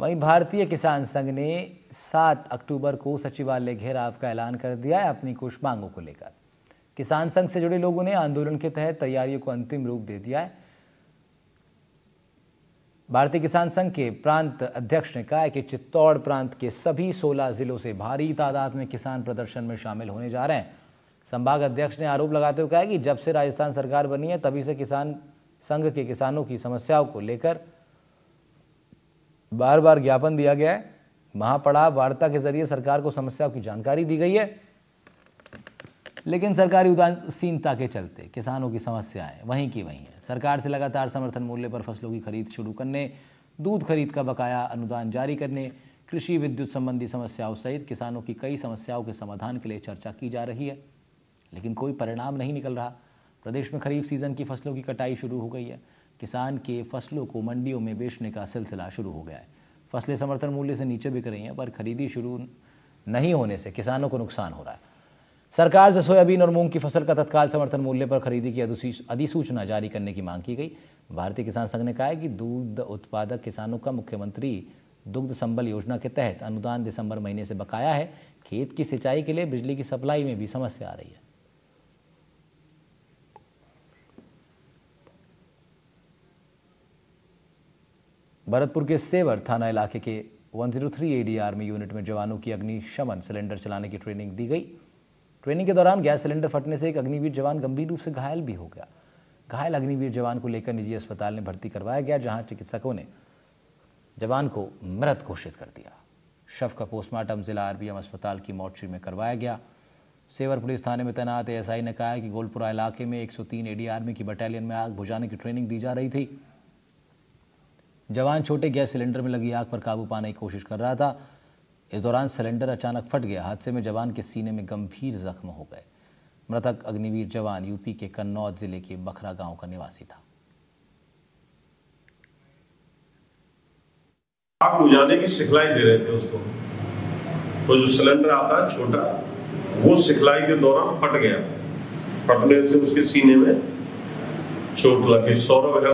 वहीं भारतीय किसान संघ ने 7 अक्टूबर को सचिवालय घेराव का ऐलान कर दिया है अपनी कुछ मांगों को लेकर किसान संघ से जुड़े लोगों ने आंदोलन के तहत तैयारियों को अंतिम रूप दे दिया है भारतीय किसान संघ के प्रांत अध्यक्ष ने कहा है कि चित्तौड़ प्रांत के सभी 16 जिलों से भारी तादाद में किसान प्रदर्शन में शामिल होने जा रहे हैं संभाग अध्यक्ष ने आरोप लगाते हुए कहा कि जब से राजस्थान सरकार बनी है तभी से किसान संघ के किसानों की समस्याओं को लेकर बार बार ज्ञापन दिया गया है महापड़ा वार्ता के जरिए सरकार को समस्या की जानकारी दी गई है लेकिन सरकारी उदासीनता के चलते किसानों की समस्याएं वहीं की वहीं हैं सरकार से लगातार समर्थन मूल्य पर फसलों की खरीद शुरू करने दूध खरीद का बकाया अनुदान जारी करने कृषि विद्युत संबंधी समस्याओं सहित किसानों की कई समस्याओं के समाधान के लिए चर्चा की जा रही है लेकिन कोई परिणाम नहीं निकल रहा प्रदेश में खरीफ सीजन की फसलों की कटाई शुरू हो गई है किसान के फसलों को मंडियों में बेचने का सिलसिला शुरू हो गया है फसलें समर्थन मूल्य से नीचे बिक रही हैं पर खरीदी शुरू नहीं होने से किसानों को नुकसान हो रहा है सरकार से सोयाबीन और मूंग की फसल का तत्काल समर्थन मूल्य पर खरीदी की अधिसूचना जारी करने की मांग की गई भारतीय किसान संघ ने कहा है कि दूध उत्पादक किसानों का मुख्यमंत्री दुग्ध संबल योजना के तहत अनुदान दिसंबर महीने से बकाया है खेत की सिंचाई के लिए बिजली की सप्लाई में भी समस्या आ रही है भरतपुर के सेवर थाना इलाके के 103 एडी आर्मी यूनिट में जवानों की अग्निशमन सिलेंडर चलाने की ट्रेनिंग दी गई ट्रेनिंग के दौरान गैस सिलेंडर फटने से एक अग्निवीर जवान गंभीर रूप से घायल भी हो गया घायल अग्निवीर जवान को लेकर निजी अस्पताल में भर्ती करवाया गया जहां चिकित्सकों ने जवान को मृत घोषित कर दिया शव का पोस्टमार्टम जिला आरबीएम अस्पताल की मॉर्चरी में करवाया गया सेवर पुलिस थाने में तैनात एएसआई ने कहा कि गोलपुरा इलाके में 103 एडीआरमी की बटालियन में आग बुझाने की ट्रेनिंग दी जा रही थी जवान छोटे गैस सिलेंडर में लगी आग पर काबू पाने की कोशिश कर रहा था इस दौरान सिलेंडर अचानक फट गया हादसे में जवान के सीने में गंभीर जख्म हो गए मृतक अग्निवीर जवान यूपी के कन्नौज जिले के बखरा गांव का निवासी था आग बुझाने की सिखलाई दे रहे थे उसको तो जो सिलेंडर आता है छोटा वो सिखलाई के दौरान फट गया फटने से उसके सीने में चोट लगी सौरभ